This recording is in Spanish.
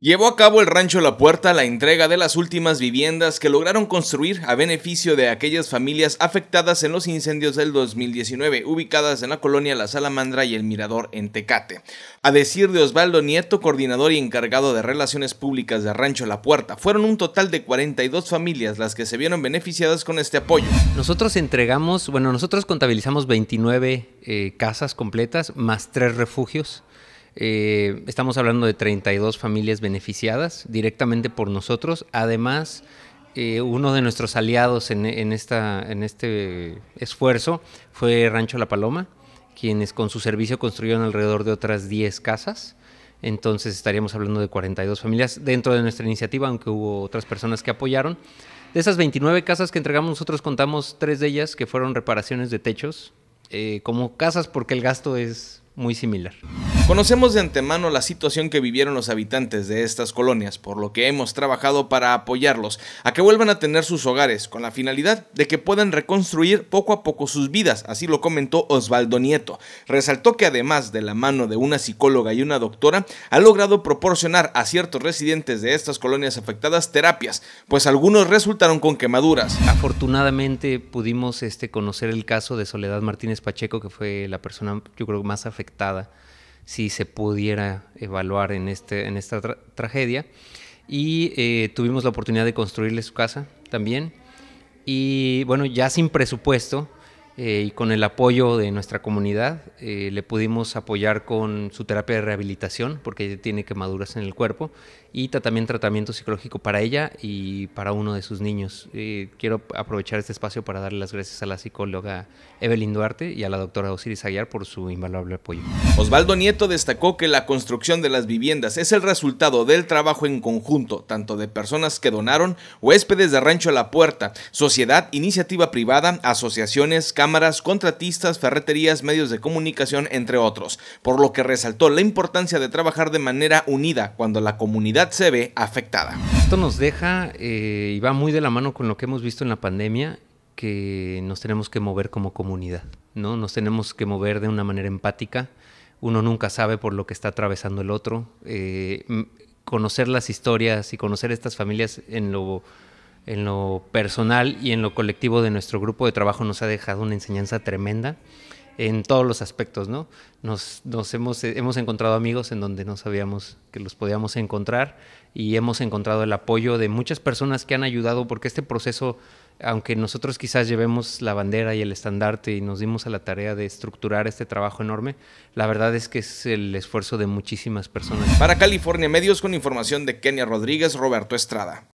Llevó a cabo el Rancho La Puerta la entrega de las últimas viviendas que lograron construir a beneficio de aquellas familias afectadas en los incendios del 2019, ubicadas en la colonia La Salamandra y El Mirador en Tecate. A decir de Osvaldo Nieto, coordinador y encargado de relaciones públicas de Rancho La Puerta, fueron un total de 42 familias las que se vieron beneficiadas con este apoyo. Nosotros entregamos, bueno, nosotros contabilizamos 29 eh, casas completas más tres refugios eh, estamos hablando de 32 familias beneficiadas directamente por nosotros. Además, eh, uno de nuestros aliados en, en, este esfuerzo fue Rancho La Paloma, quienes con su servicio construyeron alrededor de otras 10 casas. Entonces estaríamos hablando de 42 familias dentro de nuestra iniciativa, aunque hubo otras personas que apoyaron. De esas 29 casas que entregamos, nosotros contamos tres de ellas que fueron reparaciones de techos, eh, como casas porque el gasto es muy similar. Conocemos de antemano la situación que vivieron los habitantes de estas colonias, por lo que hemos trabajado para apoyarlos a que vuelvan a tener sus hogares, con la finalidad de que puedan reconstruir poco a poco sus vidas, así lo comentó Osvaldo Nieto. Resaltó que además de la mano de una psicóloga y una doctora, ha logrado proporcionar a ciertos residentes de estas colonias afectadas terapias, pues algunos resultaron con quemaduras. Afortunadamente pudimos este, conocer el caso de Soledad Martínez Pacheco, que fue la persona yo creo más afectada si se pudiera evaluar en, este, en esta tragedia. Y eh, tuvimos la oportunidad de construirle su casa también. Y bueno, ya sin presupuesto, eh, y con el apoyo de nuestra comunidad eh, le pudimos apoyar con su terapia de rehabilitación porque ella tiene quemaduras en el cuerpo y también tratamiento psicológico para ella y para uno de sus niños. Eh, quiero aprovechar este espacio para darle las gracias a la psicóloga Evelyn Duarte y a la doctora Osiris Aguiar por su invaluable apoyo. Osvaldo Nieto destacó que la construcción de las viviendas es el resultado del trabajo en conjunto, tanto de personas que donaron, huéspedes de Rancho a La Puerta, sociedad, iniciativa privada, asociaciones, campos, cámaras, contratistas, ferreterías, medios de comunicación, entre otros, por lo que resaltó la importancia de trabajar de manera unida cuando la comunidad se ve afectada. Esto nos deja eh, y va muy de la mano con lo que hemos visto en la pandemia que nos tenemos que mover como comunidad, ¿no? Nos tenemos que mover de una manera empática. Uno nunca sabe por lo que está atravesando el otro. Eh, conocer las historias y conocer estas familias en lo en lo personal y en lo colectivo de nuestro grupo de trabajo nos ha dejado una enseñanza tremenda en todos los aspectos, ¿no? Nos, hemos, eh, hemos, encontrado amigos en donde no sabíamos que los podíamos encontrar y hemos encontrado el apoyo de muchas personas que han ayudado porque este proceso, aunque nosotros quizás llevemos la bandera y el estandarte y nos dimos a la tarea de estructurar este trabajo enorme, la verdad es que es el esfuerzo de muchísimas personas. Para California Medios con información de Kenia Rodríguez, Roberto Estrada.